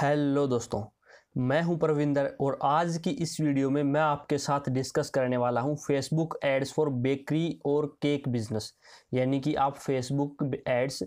hello दोस्तों मैं हूं परविंदर और आज की इस वीडियो में मैं आपके साथ डिस्कस करने वाला हूं फेसबुक एड्स फॉर बेकरी और केक बिजनेस यानी कि आप फेसबुक एड्स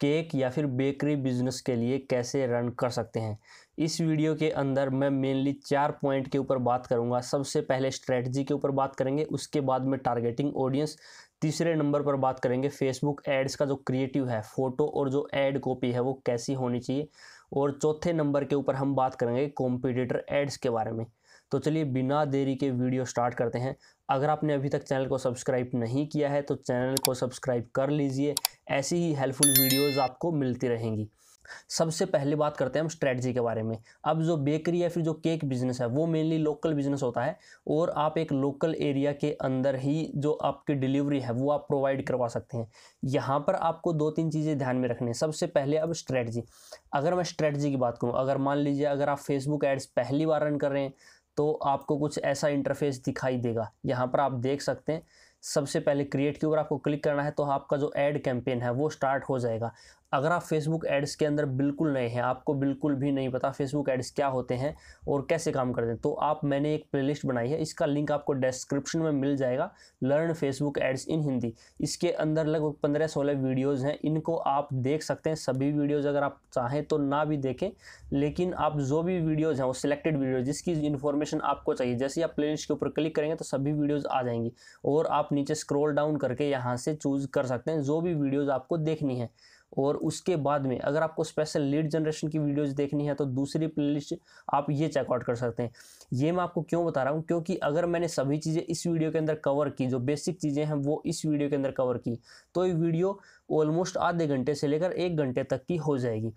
केक या फिर बेकरी बिजनेस के लिए कैसे रन कर सकते हैं इस वीडियो के अंदर मैं मेनली चार पॉइंट के ऊपर बात करूंगा सबसे पहले स्ट्रेटजी के ऊपर बात करेंगे उसके बाद में टारगेटिंग ऑडियंस तीसरे नंबर पर बात करेंगे फेसबुक एड्स का जो क्रिएटिव है फ़ोटो और जो एड कॉपी है वो कैसी होनी चाहिए और चौथे नंबर के ऊपर हम बात करेंगे कॉम्पिटिटर एड्स के बारे में तो चलिए बिना देरी के वीडियो स्टार्ट करते हैं अगर आपने अभी तक चैनल को सब्सक्राइब नहीं किया है तो चैनल को सब्सक्राइब कर लीजिए ऐसी ही हेल्पफुल वीडियोज़ आपको मिलती रहेंगी सबसे पहले बात करते हैं हम स्ट्रेटजी के बारे में अब जो बेकरी या फिर जो केक बिजनेस है वो मेनली लोकल बिजनेस होता है और आप एक लोकल एरिया के अंदर ही जो आपकी डिलीवरी है वो आप प्रोवाइड करवा सकते हैं यहाँ पर आपको दो तीन चीज़ें ध्यान में रखनी है सबसे पहले अब स्ट्रेटजी अगर मैं स्ट्रेटजी की बात करूँ अगर मान लीजिए अगर आप फेसबुक एड्स पहली बार रन कर रहे हैं तो आपको कुछ ऐसा इंटरफेस दिखाई देगा यहाँ पर आप देख सकते हैं सबसे पहले क्रिएट के ऊपर आपको क्लिक करना है तो आपका जो एड कैंपेन है वो स्टार्ट हो जाएगा अगर आप फेसबुक एड्स के अंदर बिल्कुल नए हैं आपको बिल्कुल भी नहीं पता फेसबुक एड्स क्या होते हैं और कैसे काम करते हैं तो आप मैंने एक प्लेलिस्ट बनाई है इसका लिंक आपको डिस्क्रिप्शन में मिल जाएगा learn Facebook ads in Hindi इसके अंदर लगभग पंद्रह सोलह वीडियोज़ हैं इनको आप देख सकते हैं सभी वीडियोज़ अगर आप चाहें तो ना भी देखें लेकिन आप जो भी वीडियोज़ हैं वो सिलेक्टेड वीडियोज़ जिसकी इन्फॉर्मेशन आपको चाहिए जैसे आप प्ले के ऊपर क्लिक करेंगे तो सभी वीडियोज़ आ जाएंगी और आप नीचे स्क्रोल डाउन करके यहाँ से चूज़ कर सकते हैं जो भी वीडियोज़ आपको देखनी है और उसके बाद में अगर आपको स्पेशल लीड जनरेशन की वीडियोस देखनी है तो दूसरी प्लेलिस्ट आप ये चेकआउट कर सकते हैं ये मैं आपको क्यों बता रहा हूँ क्योंकि अगर मैंने सभी चीज़ें इस वीडियो के अंदर कवर की जो बेसिक चीज़ें हैं वो इस वीडियो के अंदर कवर की तो ये वीडियो ऑलमोस्ट आधे घंटे से लेकर एक घंटे तक की हो जाएगी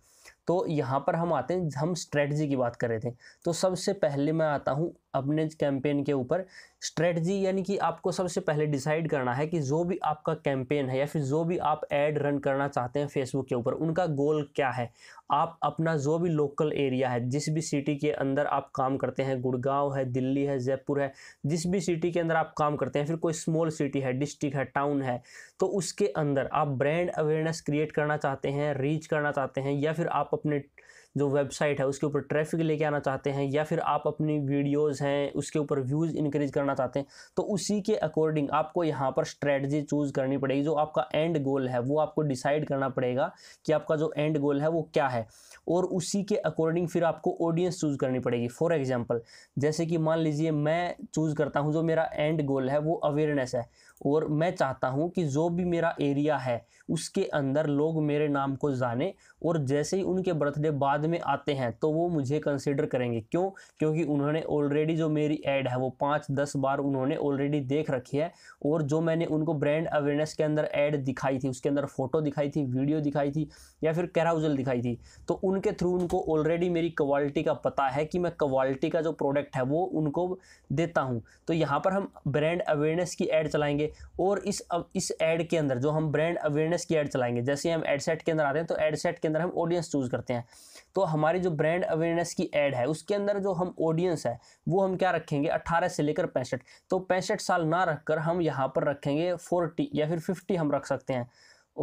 तो यहाँ पर हम आते हैं हम स्ट्रेटजी की बात कर रहे थे तो सबसे पहले मैं आता हूँ अपने कैंपेन के ऊपर स्ट्रेटजी यानी कि आपको सबसे पहले डिसाइड करना है कि जो भी आपका कैंपेन है या फिर जो भी आप ऐड रन करना चाहते हैं फेसबुक के ऊपर उनका गोल क्या है आप अपना जो भी लोकल एरिया है जिस भी सिटी के अंदर आप काम करते हैं गुड़गांव है दिल्ली है जयपुर है जिस भी सिटी के अंदर आप काम करते हैं फिर कोई स्मॉल सिटी है डिस्ट्रिक्ट है टाउन है तो उसके अंदर आप ब्रांड अवेयरनेस क्रिएट करना चाहते हैं रीच करना चाहते हैं या फिर आप अपने जो वेबसाइट है उसके ऊपर ट्रैफिक लेके आना चाहते हैं या फिर आप अपनी वीडियोज़ हैं उसके ऊपर व्यूज़ इंक्रीज करना चाहते हैं तो उसी के अकॉर्डिंग आपको यहाँ पर स्ट्रेटजी चूज़ करनी पड़ेगी जो आपका एंड गोल है वो आपको डिसाइड करना पड़ेगा कि आपका जो एंड गोल है वो क्या है और उसी के अकॉर्डिंग फिर आपको ऑडियंस चूज़ करनी पड़ेगी फॉर एग्जाम्पल जैसे कि मान लीजिए मैं चूज़ करता हूँ जो मेरा एंड गोल है वो अवेयरनेस है और मैं चाहता हूँ कि जो भी मेरा एरिया है उसके अंदर लोग मेरे नाम को जाने और जैसे ही उनके बर्थडे बाद में आते हैं तो वो मुझे कंसिडर करेंगे क्यों क्योंकि उन्होंने ऑलरेडी जो मेरी ऐड है वो पाँच दस बार उन्होंने ऑलरेडी देख रखी है और जो मैंने उनको ब्रांड अवेयरनेस के अंदर ऐड दिखाई थी उसके अंदर फ़ोटो दिखाई थी वीडियो दिखाई थी या फिर कैराउजल दिखाई थी तो उनके थ्रू उनको ऑलरेडी मेरी क्वालिटी का पता है कि मैं क्वालिटी का जो प्रोडक्ट है वो उनको देता हूँ तो यहाँ पर हम ब्रांड अवेयरनेस की एड चलाएँगे और इस अब इस एड के अंदर जो हम ब्रांड अवेयरनेस की एड चलाएंगे जैसे हम एड सेट के अंदर आते हैं तो एड सेट के अंदर हम ऑडियंस चूज़ करते हैं तो हमारी जो ब्रांड अवेयरनेस की एड है उसके अंदर जो हम ऑडियंस है वो हम क्या रखेंगे अट्ठारह से लेकर पैंसठ तो पैंसठ साल ना रखकर हम यहाँ पर रखेंगे फोर्टी या फिर फिफ्टी हम रख सकते हैं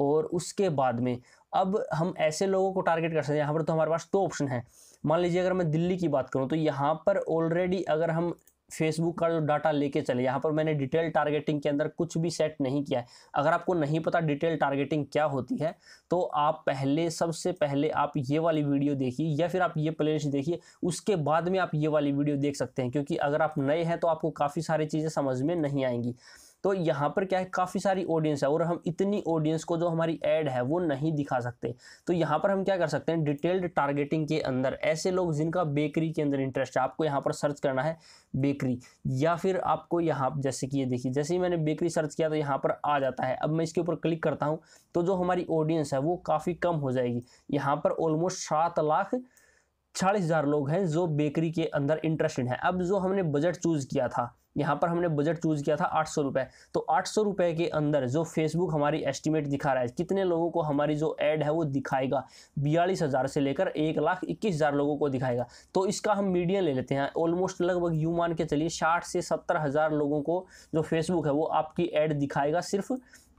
और उसके बाद में अब हम ऐसे लोगों को टारगेट कर सकते हैं यहाँ पर तो हमारे पास दो ऑप्शन है मान लीजिए अगर मैं दिल्ली की बात करूँ तो यहाँ पर ऑलरेडी अगर हम फेसबुक का जो डाटा लेके चले यहाँ पर मैंने डिटेल टारगेटिंग के अंदर कुछ भी सेट नहीं किया है अगर आपको नहीं पता डिटेल टारगेटिंग क्या होती है तो आप पहले सबसे पहले आप ये वाली वीडियो देखिए या फिर आप ये प्लेलिस्ट देखिए उसके बाद में आप ये वाली वीडियो देख सकते हैं क्योंकि अगर आप नए हैं तो आपको काफ़ी सारी चीज़ें समझ में नहीं आएंगी तो यहाँ पर क्या है काफ़ी सारी ऑडियंस है और हम इतनी ऑडियंस को जो हमारी एड है वो नहीं दिखा सकते तो यहाँ पर हम क्या कर सकते हैं डिटेल्ड टारगेटिंग के अंदर ऐसे लोग जिनका बेकरी के अंदर इंटरेस्ट है आपको यहाँ पर सर्च करना है बेकरी या फिर आपको यहाँ जैसे कि ये देखिए जैसे ही मैंने बेकरी सर्च किया तो यहाँ पर आ जाता है अब मैं इसके ऊपर क्लिक करता हूँ तो जो हमारी ऑडियंस है वो काफ़ी कम हो जाएगी यहाँ पर ऑलमोस्ट सात लाख चालीस हज़ार लोग हैं जो बेकरी के अंदर इंटरेस्टेड हैं अब जो हमने बजट चूज़ किया था यहाँ पर हमने बजट चूज़ किया था आठ सौ रुपये तो आठ सौ रुपये के अंदर जो फेसबुक हमारी एस्टिमेट दिखा रहा है कितने लोगों को हमारी जो ऐड है वो दिखाएगा बयालीस हज़ार से लेकर एक लाख इक्कीस हज़ार लोगों को दिखाएगा तो इसका हम मीडियम ले लेते हैं ऑलमोस्ट लगभग यू मान के चलिए साठ से सत्तर हज़ार लोगों को जो फेसबुक है वो आपकी ऐड दिखाएगा सिर्फ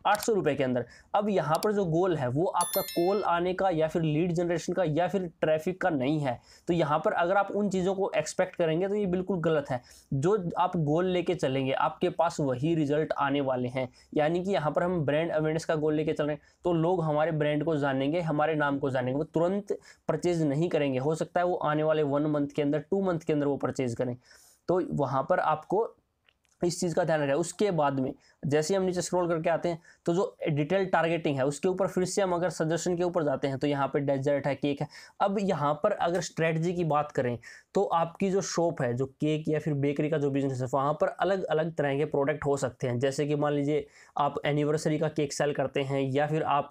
आठ सौ रुपये के अंदर अब यहाँ पर जो गोल है वो आपका कॉल आने का या फिर लीड जनरेशन का या फिर ट्रैफिक का नहीं है तो यहाँ पर अगर आप उन चीज़ों को एक्सपेक्ट करेंगे तो ये बिल्कुल गलत है जो आप गोल लेके चलेंगे आपके पास वही रिजल्ट आने वाले हैं यानी कि यहाँ पर हम ब्रांड अवेयरनेस का गोल लेके चल रहे हैं तो लोग हमारे ब्रांड को जानेंगे हमारे नाम को जानेंगे वो तुरंत परचेज नहीं करेंगे हो सकता है वो आने वाले वन मंथ के अंदर टू मंथ के अंदर वो परचेज करें तो वहाँ पर आपको इस चीज़ का ध्यान रखें उसके बाद में जैसे हम नीचे स्क्रॉल करके आते हैं तो जो डिटेल टारगेटिंग है उसके ऊपर फिर से हम अगर सजेशन के ऊपर जाते हैं तो यहाँ पर डेजर्ट है केक है अब यहाँ पर अगर स्ट्रेटजी की बात करें तो आपकी जो शॉप है जो केक या फिर बेकरी का जो बिजनेस है वहाँ पर अलग अलग तरह के प्रोडक्ट हो सकते हैं जैसे कि मान लीजिए आप एनिवर्सरी का केक सेल करते हैं या फिर आप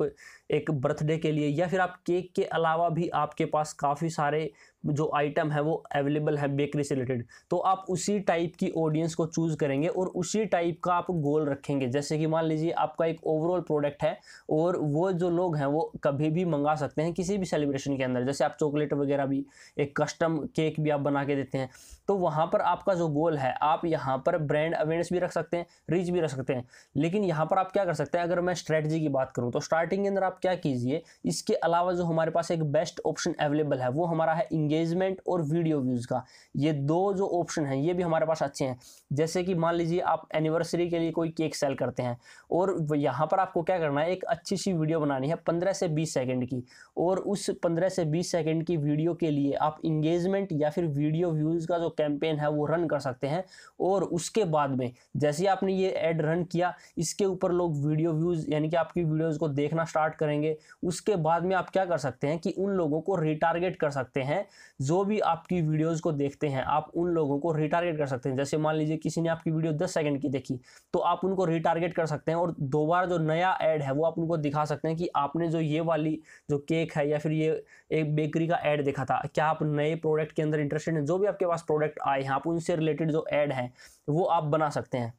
एक बर्थडे के लिए या फिर आप केक के अलावा भी आपके पास काफ़ी सारे जो आइटम है वो अवेलेबल है बेकरी से रिलेटेड तो आप उसी टाइप की ऑडियंस को चूज़ करेंगे और उसी टाइप का आप गोल रखेंगे जैसे कि मान लीजिए आपका एक ओवरऑल प्रोडक्ट है और वो जो लोग हैं वो कभी भी मंगा सकते हैं किसी भी सेलिब्रेशन के अंदर जैसे आप चॉकलेट वगैरह भी एक कस्टम केक भी आप बना के देते हैं तो वहाँ पर आपका जो गोल है आप यहाँ पर ब्रांड अवेयरनेस भी रख सकते हैं रीच भी रख सकते हैं लेकिन यहाँ पर आप क्या कर सकते हैं अगर मैं स्ट्रेटजी की बात करूँ तो स्टार्टिंग के अंदर आप क्या कीजिए इसके अलावा जो हमारे पास एक बेस्ट ऑप्शन अवेलेबल है वो हमारा है इंगेज एंगेजमेंट और वीडियो व्यूज़ का ये दो जो ऑप्शन हैं ये भी हमारे पास अच्छे हैं जैसे कि मान लीजिए आप एनिवर्सरी के लिए कोई केक सेल करते हैं और यहाँ पर आपको क्या करना है एक अच्छी सी वीडियो बनानी है पंद्रह से बीस सेकेंड की और उस पंद्रह से बीस सेकेंड की वीडियो के लिए आप इंगेजमेंट या फिर वीडियो व्यूज़ का जो कैंपेन है वो रन कर सकते हैं और उसके बाद में जैसे आपने ये एड रन किया इसके ऊपर लोग वीडियो व्यूज़ यानी कि आपकी वीडियोज़ को देखना स्टार्ट करेंगे उसके बाद में आप क्या कर सकते हैं कि उन लोगों को रिटारगेट कर सकते हैं जो भी आपकी वीडियोस को देखते हैं आप उन लोगों को रिटारगेट कर सकते हैं जैसे मान लीजिए किसी ने आपकी वीडियो 10 सेकंड की देखी तो आप उनको रिटारगेट कर सकते हैं और दोबारा जो नया ऐड है वो आप उनको दिखा सकते हैं कि आपने जो ये वाली जो केक है या फिर ये एक बेकरी का ऐड देखा था क्या आप नए प्रोडक्ट के अंदर इंटरेस्टेड हैं जो भी आपके पास प्रोडक्ट आए हैं आप उनसे रिलेटेड जो ऐड है वो आप बना सकते हैं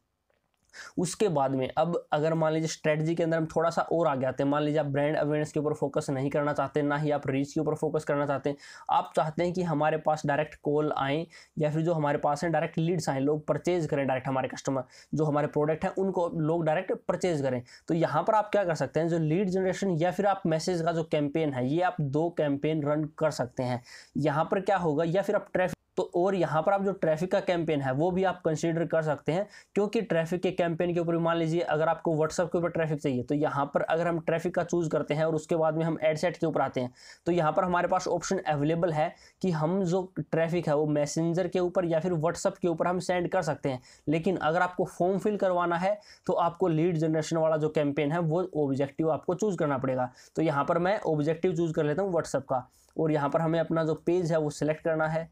उसके बाद में अब अगर मान लीजिए स्ट्रेटजी के अंदर हम थोड़ा सा और आगे आते हैं मान लीजिए आप ब्रांड अवेयरनेस के ऊपर फोकस नहीं करना चाहते ना ही आप रीच के ऊपर फोकस करना चाहते हैं आप चाहते हैं कि हमारे पास डायरेक्ट कॉल आएँ या फिर जो हमारे पास हैं डायरेक्ट लीड्स आएँ लोग परचेज करें डायरेक्ट हमारे कस्टमर जो हमारे प्रोडक्ट हैं उनको लोग डायरेक्ट परचेज करें तो यहाँ पर आप क्या कर सकते हैं जो लीड जनरेशन या फिर आप मैसेज का जो कैंपेन है ये आप दो कैंपेन रन कर सकते हैं यहाँ पर क्या होगा या फिर आप ट्रैफिक तो और यहाँ पर आप जो ट्रैफिक का कैंपेन है वो भी आप कंसिडर कर सकते हैं क्योंकि ट्रैफिक के कैंपेन के ऊपर मान लीजिए अगर आपको व्हाट्सअप के ऊपर ट्रैफिक चाहिए तो यहाँ पर अगर हम ट्रैफिक का चूज़ करते हैं और उसके बाद में हम एडसेट के ऊपर आते हैं तो यहाँ पर हमारे पास ऑप्शन अवेलेबल है कि हम जो ट्रैफिक है वो मैसेंजर के ऊपर या फिर व्हाट्सअप के ऊपर हम सेंड कर सकते हैं लेकिन अगर आपको फॉर्म फिल करवाना है तो आपको लीड जनरेशन वाला जो कैंपेन है वो ऑब्जेक्टिव आपको चूज़ करना पड़ेगा तो यहाँ पर मैं ऑब्जेक्टिव चूज़ कर लेता हूँ व्हाट्सअप का और यहाँ पर हमें अपना जो पेज है वो सिलेक्ट करना है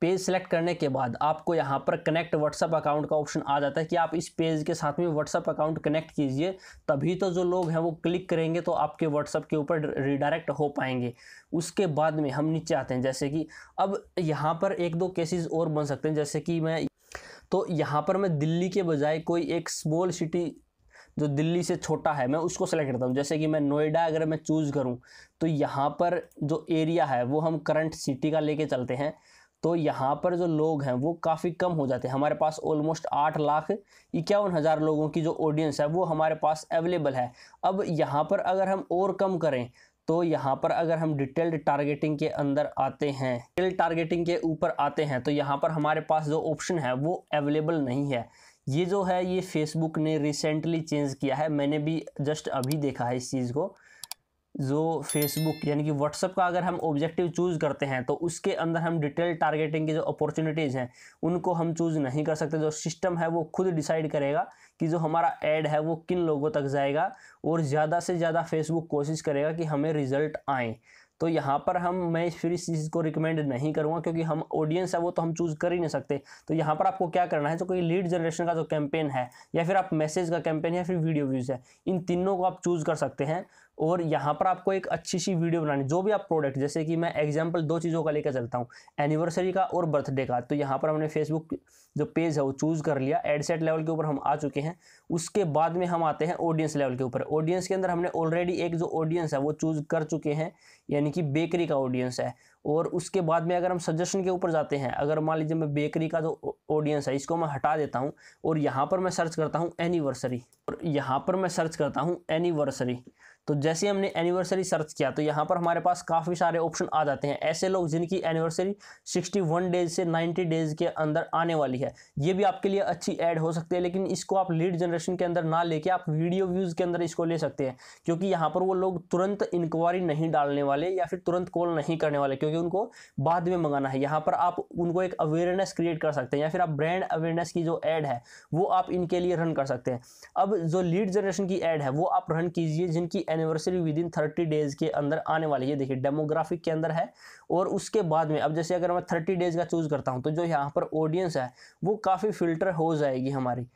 पेज सेलेक्ट करने के बाद आपको यहाँ पर कनेक्ट व्हाट्सअप अकाउंट का ऑप्शन आ जाता है कि आप इस पेज के साथ में व्हाट्सअप अकाउंट कनेक्ट कीजिए तभी तो जो लोग हैं वो क्लिक करेंगे तो आपके व्हाट्सअप के ऊपर रिडायरेक्ट हो पाएंगे उसके बाद में हम नीचे आते हैं जैसे कि अब यहाँ पर एक दो केसेज़ और बन सकते हैं जैसे कि मैं तो यहाँ पर मैं दिल्ली के बजाय कोई एक स्मॉल सिटी जो दिल्ली से छोटा है मैं उसको सेलेक्ट करता हूँ जैसे कि मैं नोएडा अगर मैं चूज़ करूँ तो यहाँ पर जो एरिया है वो हम करंट सिटी का लेके चलते हैं तो यहाँ पर जो लोग हैं वो काफ़ी कम हो जाते हैं हमारे पास ऑलमोस्ट आठ लाख इक्यावन हज़ार लोगों की जो ऑडियंस है वो हमारे पास अवेलेबल है अब यहाँ पर अगर हम और कम करें तो यहाँ पर अगर हम डिटेल्ड टारगेटिंग के अंदर आते हैं डिटेल्ड टारगेटिंग के ऊपर आते हैं तो यहाँ पर हमारे पास जो ऑप्शन है वो अवेलेबल नहीं है ये जो है ये फेसबुक ने रिसेंटली चेंज किया है मैंने भी जस्ट अभी देखा है इस चीज़ को जो फेसबुक यानी कि व्हाट्सअप का अगर हम ऑब्जेक्टिव चूज़ करते हैं तो उसके अंदर हम डिटेल टारगेटिंग की जो अपॉर्चुनिटीज़ हैं उनको हम चूज़ नहीं कर सकते जो सिस्टम है वो खुद डिसाइड करेगा कि जो हमारा ऐड है वो किन लोगों तक जाएगा और ज़्यादा से ज़्यादा फेसबुक कोशिश करेगा कि हमें रिज़ल्ट आए तो यहाँ पर हम मैं फिर इस चीज़ को रिकमेंड नहीं करूँगा क्योंकि हम ऑडियंस है वो तो हम चूज़ कर ही नहीं सकते तो यहाँ पर आपको क्या करना है जो कोई लीड जनरेशन का जो कैंपेन है या फिर आप मैसेज का कैंपेन या फिर वीडियो व्यूज़ है इन तीनों को आप चूज़ कर सकते हैं और यहाँ पर आपको एक अच्छी सी वीडियो बनानी जो भी आप प्रोडक्ट जैसे कि मैं एग्जाम्पल दो चीज़ों का लेकर चलता हूँ एनिवर्सरी का और बर्थडे का तो यहाँ पर हमने फेसबुक जो पेज है वो चूज़ कर लिया एडसेट लेवल के ऊपर हम आ चुके हैं उसके बाद में हम आते हैं ऑडियंस लेवल के ऊपर ऑडियंस के अंदर हमने ऑलरेडी एक जो ऑडियंस है वो चूज़ कर चुके हैं यानी कि बेकरी का ऑडियंस है और उसके बाद में अगर हम सजेशन के ऊपर जाते हैं अगर मान लीजिए मैं बेकरी का जो ऑडियंस है इसको मैं हटा देता हूँ और यहाँ पर मैं सर्च करता हूँ एनिवर्सरी और यहाँ पर मैं सर्च करता हूँ एनिवर्सरी तो जैसे हमने एनिवर्सरी सर्च किया तो यहाँ पर हमारे पास काफ़ी सारे ऑप्शन आ जाते हैं ऐसे लोग जिनकी एनिवर्सरी 61 डेज से 90 डेज के अंदर आने वाली है ये भी आपके लिए अच्छी ऐड हो सकती है लेकिन इसको आप लीड जनरेशन के अंदर ना लेके आप वीडियो व्यूज़ के अंदर इसको ले सकते हैं क्योंकि यहाँ पर वो लोग तुरंत इंक्वायरी नहीं डालने वाले या फिर तुरंत कॉल नहीं करने वाले क्योंकि उनको बाद में मंगाना है यहाँ पर आप उनको एक अवेयरनेस क्रिएट कर सकते हैं या फिर आप ब्रांड अवेयरनेस की जो ऐड है वो आप इनके लिए रन कर सकते हैं अब जो लीड जनरेशन की एड है वो आप रन कीजिए जिनकी anniversary within thirty days के अंदर आने वाली है देखिए डेमोग्राफिक के अंदर है और उसके बाद में अब जैसे अगर मैं थर्टी डेज़ का चूज़ करता हूँ तो जो यहाँ पर ऑडियंस है वो काफ़ी फ़िल्टर हो जाएगी हमारी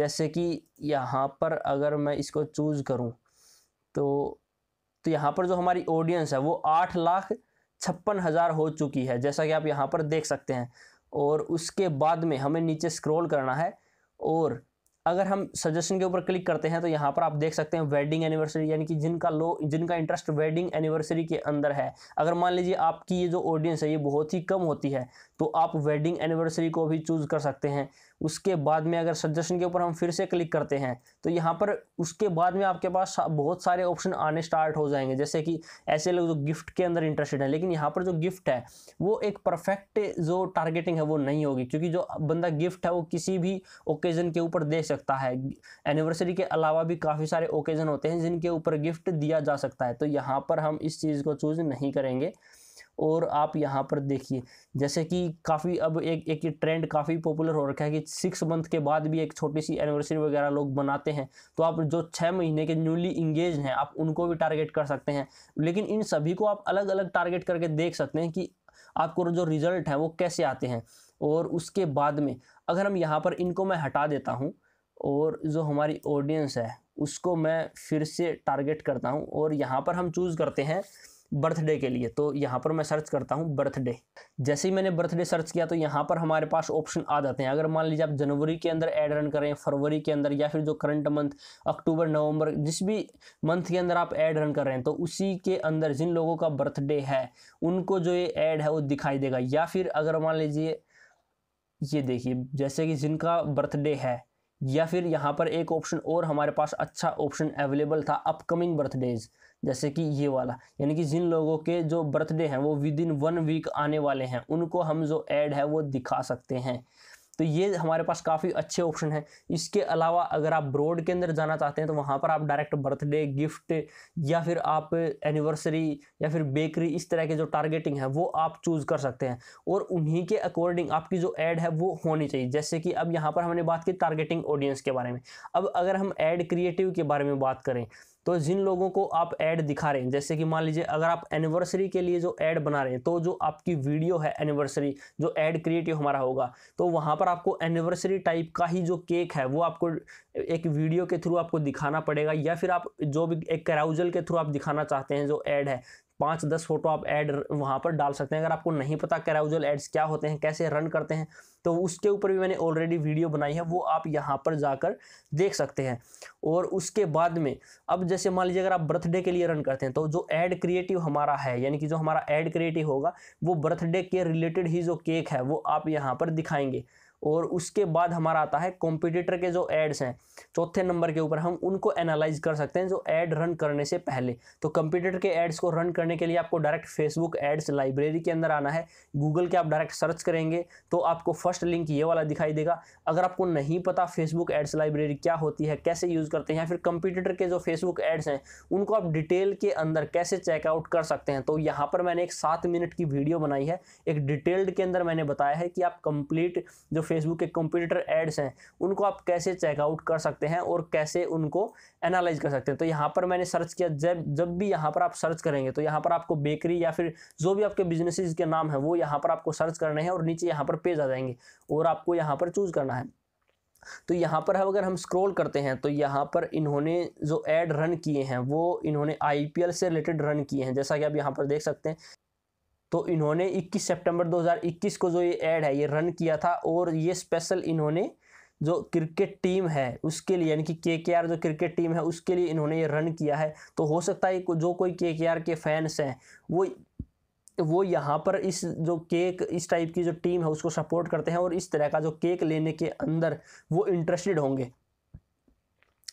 जैसे कि यहाँ पर अगर मैं इसको चूज़ करूँ तो तो यहाँ पर जो हमारी ऑडियंस है वो आठ लाख छप्पन हज़ार हो चुकी है जैसा कि आप यहाँ पर देख सकते हैं और उसके बाद में हमें नीचे स्क्रॉल करना है और अगर हम सजेशन के ऊपर क्लिक करते हैं तो यहाँ पर आप देख सकते हैं वेडिंग एनिवर्सरी यानी कि जिनका लो जिनका इंटरेस्ट वेडिंग एनिवर्सरी के अंदर है अगर मान लीजिए आपकी ये जो ऑडियंस है ये बहुत ही कम होती है तो आप वेडिंग एनिवर्सरी को भी चूज़ कर सकते हैं उसके बाद में अगर सजेशन के ऊपर हम फिर से क्लिक करते हैं तो यहाँ पर उसके बाद में आपके पास बहुत सारे ऑप्शन आने स्टार्ट हो जाएंगे जैसे कि ऐसे लोग जो गिफ्ट के अंदर इंटरेस्टेड हैं लेकिन यहाँ पर जो गिफ्ट है वो एक परफेक्ट जो टारगेटिंग है वो नहीं होगी क्योंकि जो बंदा गिफ्ट है वो किसी भी ओकेज़न के ऊपर दे सकता है एनिवर्सरी के अलावा भी काफ़ी सारे ओकेज़न होते हैं जिनके ऊपर गिफ्ट दिया जा सकता है तो यहाँ पर हम इस चीज़ को चूज़ नहीं करेंगे और आप यहाँ पर देखिए जैसे कि काफ़ी अब एक एक ट्रेंड काफ़ी पॉपुलर हो रखा है कि सिक्स मंथ के बाद भी एक छोटी सी एनिवर्सरी वगैरह लोग बनाते हैं तो आप जो छः महीने के न्यूली इंगेज हैं आप उनको भी टारगेट कर सकते हैं लेकिन इन सभी को आप अलग अलग टारगेट करके देख सकते हैं कि आपको जो रिज़ल्ट है वो कैसे आते हैं और उसके बाद में अगर हम यहाँ पर इनको मैं हटा देता हूँ और जो हमारी ऑडियंस है उसको मैं फिर से टारगेट करता हूँ और यहाँ पर हम चूज़ करते हैं बर्थडे के लिए तो यहाँ पर मैं सर्च करता हूँ बर्थडे जैसे ही मैंने बर्थडे सर्च किया तो यहाँ पर हमारे पास ऑप्शन आ जाते हैं अगर मान लीजिए आप जनवरी के अंदर एड रन करें फरवरी के अंदर या फिर जो करंट मंथ अक्टूबर नवंबर जिस भी मंथ के अंदर आप ऐड रन कर रहे हैं तो उसी के अंदर जिन लोगों का बर्थडे है उनको जो ये ऐड है वो दिखाई देगा या फिर अगर मान लीजिए ये देखिए जैसे कि जिनका बर्थडे है या फिर यहाँ पर एक ऑप्शन और हमारे पास अच्छा ऑप्शन अवेलेबल था अपकमिंग बर्थडेज जैसे कि ये वाला यानी कि जिन लोगों के जो बर्थडे हैं वो विद इन वन वीक आने वाले हैं उनको हम जो ऐड है वो दिखा सकते हैं तो ये हमारे पास काफ़ी अच्छे ऑप्शन हैं इसके अलावा अगर आप ब्रॉड के अंदर जाना चाहते हैं तो वहाँ पर आप डायरेक्ट बर्थडे गिफ्ट या फिर आप एनिवर्सरी या फिर बेकरी इस तरह के जो टारगेटिंग है वो आप चूज़ कर सकते हैं और उन्हीं के अकॉर्डिंग आपकी जो ऐड है वो होनी चाहिए जैसे कि अब यहाँ पर हमने बात की टारगेटिंग ऑडियंस के बारे में अब अगर हम ऐड क्रिएटिव के बारे में बात करें तो जिन लोगों को आप ऐड दिखा रहे हैं जैसे कि मान लीजिए अगर आप एनिवर्सरी के लिए जो ऐड बना रहे हैं तो जो आपकी वीडियो है एनिवर्सरी जो ऐड क्रिएटिव हमारा होगा तो वहाँ पर आपको एनिवर्सरी टाइप का ही जो केक है वो आपको एक वीडियो के थ्रू आपको दिखाना पड़ेगा या फिर आप जो भी एक कराउजल के थ्रू आप दिखाना चाहते हैं जो ऐड है पाँच दस फोटो आप ऐड वहाँ पर डाल सकते हैं अगर आपको नहीं पता कैराउजल एड्स क्या होते हैं कैसे रन करते हैं तो उसके ऊपर भी मैंने ऑलरेडी वीडियो बनाई है वो आप यहाँ पर जाकर देख सकते हैं और उसके बाद में अब जैसे मान लीजिए अगर आप बर्थडे के लिए रन करते हैं तो जो एड क्रिएटिव हमारा है यानी कि जो हमारा एड क्रिएटिव होगा वो बर्थडे के रिलेटेड ही जो केक है वो आप यहाँ पर दिखाएंगे और उसके बाद हमारा आता है कॉम्पिटिटर के जो एड्स हैं चौथे नंबर के ऊपर हम उनको एनालाइज कर सकते हैं जो एड रन करने से पहले तो कंप्यूटर के एड्स को रन करने के लिए आपको डायरेक्ट फेसबुक एड्स लाइब्रेरी के अंदर आना है गूगल के आप डायरेक्ट सर्च करेंगे तो आपको फर्स्ट लिंक ये वाला दिखाई देगा अगर आपको नहीं पता फेसबुक एड्स लाइब्रेरी क्या होती है कैसे यूज़ करते हैं या फिर कंप्यूटर के जो फेसबुक एड्स हैं उनको आप डिटेल के अंदर कैसे चेकआउट कर सकते हैं तो यहाँ पर मैंने एक सात मिनट की वीडियो बनाई है एक डिटेल्ड के अंदर मैंने बताया है कि आप कंप्लीट जो फेसबुक के कंप्यूटर एड्स हैं उनको आप कैसे चेकआउट कर सकते हैं और कैसे उनको एनालाइज कर सकते हैं तो यहाँ पर मैंने सर्च किया जब जब भी यहाँ पर आप सर्च करेंगे तो यहाँ पर आपको बेकरी या फिर जो भी आपके बिजनेसिस के नाम है वो यहाँ पर आपको सर्च करने हैं और नीचे यहाँ पर पेज आ जाएंगे और आपको यहाँ पर चूज़ करना है तो यहाँ पर हम अगर हम स्क्रॉल करते हैं तो यहाँ पर इन्होंने जो ऐड रन किए हैं वो इन्होंने आईपीएल से रिलेटेड रन किए हैं जैसा कि आप यहाँ पर देख सकते हैं तो इन्होंने 21 सितंबर 2021 को जो ये ऐड है ये रन किया था और ये स्पेशल इन्होंने जो क्रिकेट टीम है उसके लिए यानी कि के के आर जो क्रिकेट टीम है उसके लिए इन्होंने ये रन किया है तो हो सकता है जो कोई के के आर के फैंस हैं वो वो यहाँ पर इस जो केक इस टाइप की जो टीम है उसको सपोर्ट करते हैं और इस तरह का जो केक लेने के अंदर वो इंटरेस्टेड होंगे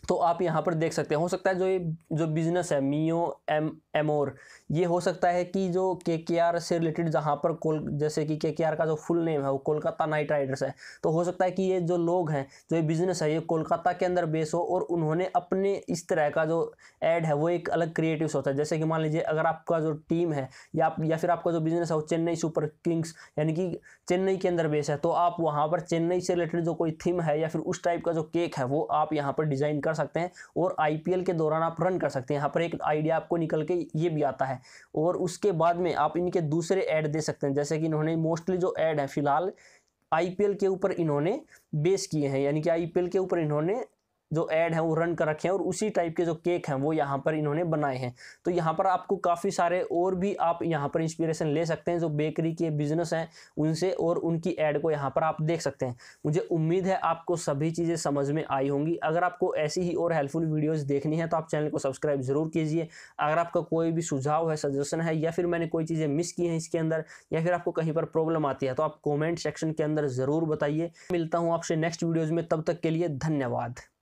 तो आप यहाँ पर देख सकते हैं हो सकता है जो ये जो बिज़नेस है मियो एम एमोर ये हो सकता है कि जो के के आर से रिलेटेड जहाँ पर कोल जैसे कि के के आर का जो फुल नेम है वो कोलकाता नाइट राइडर्स है तो हो सकता है कि ये जो लोग हैं जो ये बिज़नेस है ये कोलकाता के अंदर बेस हो और उन्होंने अपने इस तरह का जो एड है वो एक अलग क्रिएटिव सोचा है जैसे कि मान लीजिए अगर आपका जो टीम है या या फिर आपका जो बिज़नेस है वो चेन्नई सुपर किंग्स यानी कि चेन्नई के अंदर बेस है तो आप वहाँ पर चेन्नई से रिलेटेड जो कोई थीम है या फिर उस टाइप का जो केक है वो आप यहाँ पर डिज़ाइन कर कर सकते हैं और आईपीएल के दौरान आप रन कर सकते हैं यहाँ पर एक आइडिया आपको निकल के ये भी आता है और उसके बाद में आप इनके दूसरे ऐड दे सकते हैं जैसे कि इन्होंने मोस्टली जो ऐड है फिलहाल आईपीएल के ऊपर इन्होंने बेस किए हैं यानी कि आईपीएल के ऊपर इन्होंने जो ऐड है वो रन कर रखे हैं और उसी टाइप के जो केक हैं वो यहाँ पर इन्होंने बनाए हैं तो यहाँ पर आपको काफ़ी सारे और भी आप यहाँ पर इंस्पिरेशन ले सकते हैं जो बेकरी के बिजनेस हैं उनसे और उनकी ऐड को यहाँ पर आप देख सकते हैं मुझे उम्मीद है आपको सभी चीज़ें समझ में आई होंगी अगर आपको ऐसी ही और हेल्पफुल वीडियोज़ देखनी है तो आप चैनल को सब्सक्राइब ज़रूर कीजिए अगर आपका कोई भी सुझाव है सजेशन है या फिर मैंने कोई चीज़ें मिस की हैं इसके अंदर या फिर आपको कहीं पर प्रॉब्लम आती है तो आप कॉमेंट सेक्शन के अंदर ज़रूर बताइए मिलता हूँ आपसे नेक्स्ट वीडियोज़ में तब तक के लिए धन्यवाद